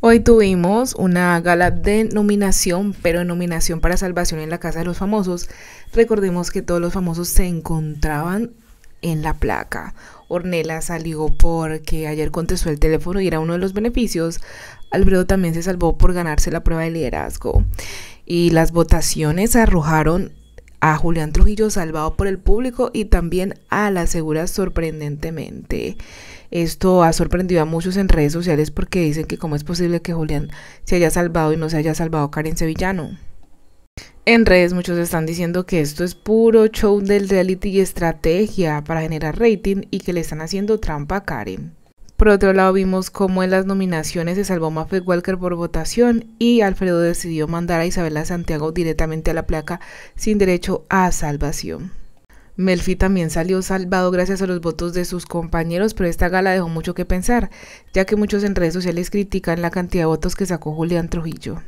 Hoy tuvimos una gala de nominación, pero nominación para salvación en la Casa de los Famosos. Recordemos que todos los famosos se encontraban en la placa. Ornella salió porque ayer contestó el teléfono y era uno de los beneficios. Alfredo también se salvó por ganarse la prueba de liderazgo. Y las votaciones arrojaron a Julián Trujillo salvado por el público y también a la segura sorprendentemente. Esto ha sorprendido a muchos en redes sociales porque dicen que cómo es posible que Julián se haya salvado y no se haya salvado Karen Sevillano. En redes muchos están diciendo que esto es puro show del reality y estrategia para generar rating y que le están haciendo trampa a Karen. Por otro lado, vimos cómo en las nominaciones se salvó Maffei Walker por votación y Alfredo decidió mandar a Isabela Santiago directamente a la placa sin derecho a salvación. Melfi también salió salvado gracias a los votos de sus compañeros, pero esta gala dejó mucho que pensar, ya que muchos en redes sociales critican la cantidad de votos que sacó Julián Trujillo.